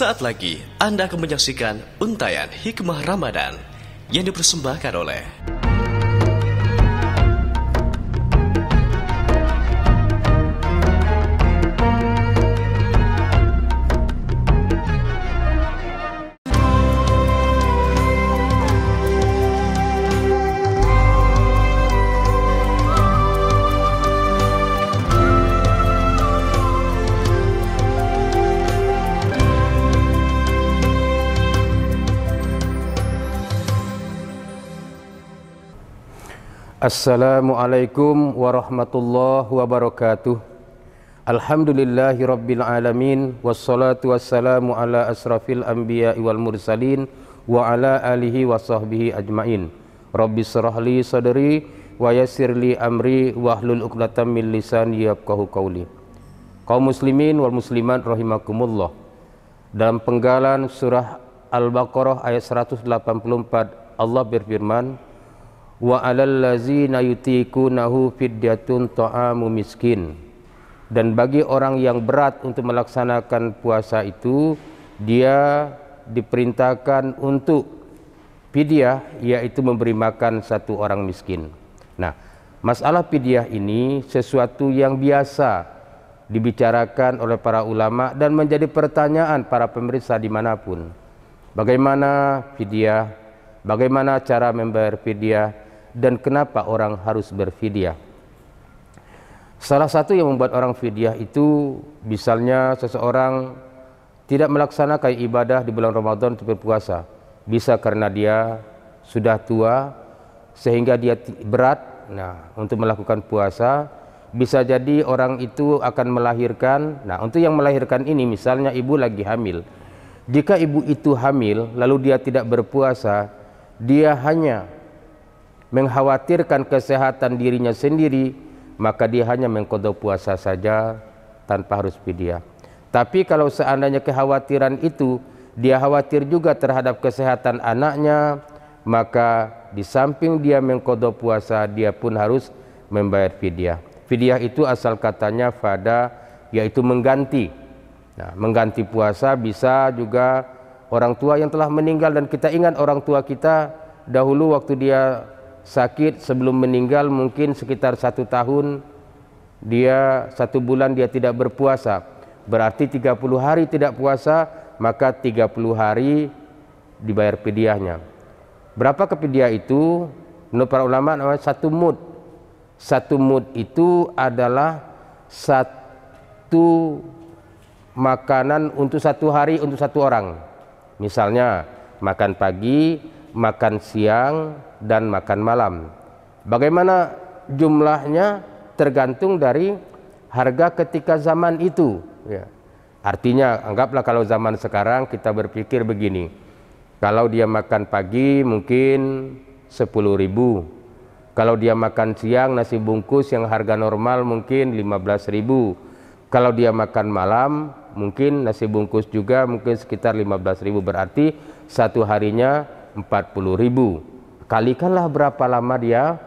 Sesaat lagi Anda akan menyaksikan untayan hikmah Ramadan yang dipersembahkan oleh Assalamualaikum warahmatullahi wabarakatuh. Alhamdulillahi rabbil alamin wassalatu wassalamu ala asrafil anbiya wal mursalin wa ala alihi wa sahbihi ajmain. Rabbi syrahli sadri wa yassirli amri wahlul 'uqdatam min lisani yafqahu qawli. Kaum muslimin wal muslimat rahimakumullah. Dalam penggalan surah Al-Baqarah ayat 184 Allah berfirman, wa alal ladzina yutikunahu fidyatun ta'amu miskin dan bagi orang yang berat untuk melaksanakan puasa itu dia diperintahkan untuk fidyah yaitu memberi makan satu orang miskin nah masalah fidyah ini sesuatu yang biasa dibicarakan oleh para ulama dan menjadi pertanyaan para pemeriksa dimanapun bagaimana fidyah bagaimana cara member fidyah dan kenapa orang harus berfidyah. Salah satu yang membuat orang fidyah itu misalnya seseorang tidak melaksanakan ibadah di bulan Ramadan untuk berpuasa. Bisa karena dia sudah tua sehingga dia berat nah untuk melakukan puasa bisa jadi orang itu akan melahirkan. Nah, untuk yang melahirkan ini misalnya ibu lagi hamil. Jika ibu itu hamil lalu dia tidak berpuasa, dia hanya mengkhawatirkan kesehatan dirinya sendiri, maka dia hanya mengkodok puasa saja tanpa harus pidia. Tapi kalau seandainya kekhawatiran itu, dia khawatir juga terhadap kesehatan anaknya, maka di samping dia mengkodok puasa, dia pun harus membayar fidyah. Fidyah itu asal katanya fada, yaitu mengganti. Nah, mengganti puasa bisa juga orang tua yang telah meninggal dan kita ingat orang tua kita dahulu waktu dia sakit sebelum meninggal mungkin sekitar satu tahun dia satu bulan dia tidak berpuasa berarti 30 hari tidak puasa maka 30 hari dibayar pediahnya berapa kepidiah itu menurut para ulama namanya satu mud satu mud itu adalah satu makanan untuk satu hari untuk satu orang misalnya makan pagi makan siang dan makan malam. Bagaimana jumlahnya tergantung dari harga ketika zaman itu. Ya. Artinya anggaplah kalau zaman sekarang kita berpikir begini, kalau dia makan pagi mungkin 10 ribu, kalau dia makan siang nasi bungkus yang harga normal mungkin 15 ribu, kalau dia makan malam mungkin nasi bungkus juga mungkin sekitar 15 ribu berarti satu harinya ribu kalikanlah berapa lama dia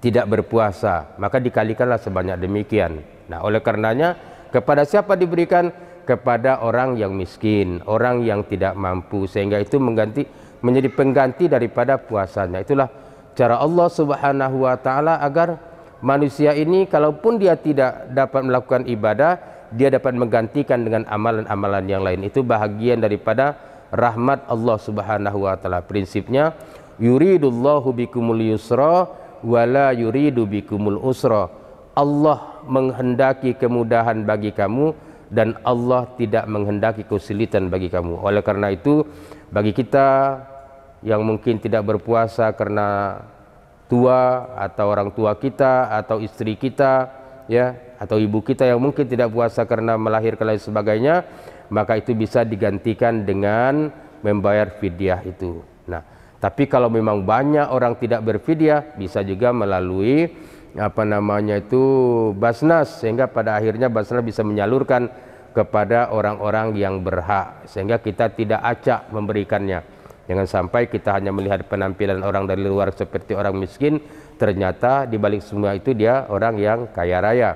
tidak berpuasa maka dikalikanlah sebanyak demikian nah oleh karenanya kepada siapa diberikan kepada orang yang miskin orang yang tidak mampu sehingga itu mengganti menjadi pengganti daripada puasanya itulah cara Allah Subhanahu wa taala agar manusia ini kalaupun dia tidak dapat melakukan ibadah dia dapat menggantikan dengan amalan-amalan yang lain itu bahagian daripada rahmat Allah Subhanahu wa taala. Prinsipnya yuridullahu bikumul yusra wala yuridu bikumul usra. Allah menghendaki kemudahan bagi kamu dan Allah tidak menghendaki kesulitan bagi kamu. Oleh karena itu, bagi kita yang mungkin tidak berpuasa karena tua atau orang tua kita atau istri kita, ya atau ibu kita yang mungkin tidak puasa karena melahirkan dan sebagainya maka itu bisa digantikan dengan membayar fidyah itu nah tapi kalau memang banyak orang tidak berfidyah bisa juga melalui apa namanya itu basnas sehingga pada akhirnya basnas bisa menyalurkan kepada orang-orang yang berhak sehingga kita tidak acak memberikannya jangan sampai kita hanya melihat penampilan orang dari luar seperti orang miskin ternyata di balik semua itu dia orang yang kaya raya.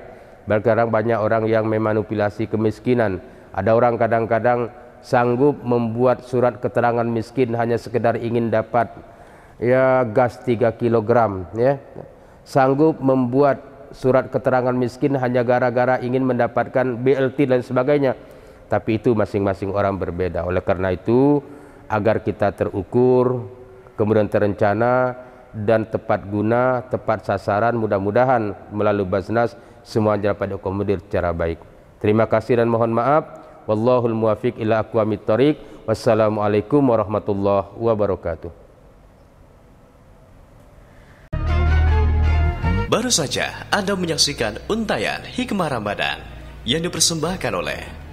Berkarang banyak orang yang memanipulasi kemiskinan. Ada orang kadang-kadang sanggup membuat surat keterangan miskin hanya sekedar ingin dapat ya gas 3 kg ya. Sanggup membuat surat keterangan miskin hanya gara-gara ingin mendapatkan BLT dan sebagainya. Tapi itu masing-masing orang berbeda. Oleh karena itu agar kita terukur, kemudian terencana, dan tepat guna, tepat sasaran. Mudah-mudahan melalui Basnas semua dapat diakomodir secara baik. Terima kasih dan mohon maaf. Wallahul muwafiq ila aqwamit thoriq. Wassalamualaikum warahmatullahi wabarakatuh. Baru saja Anda menyaksikan untayan hikmah Ramadan yang dipersembahkan oleh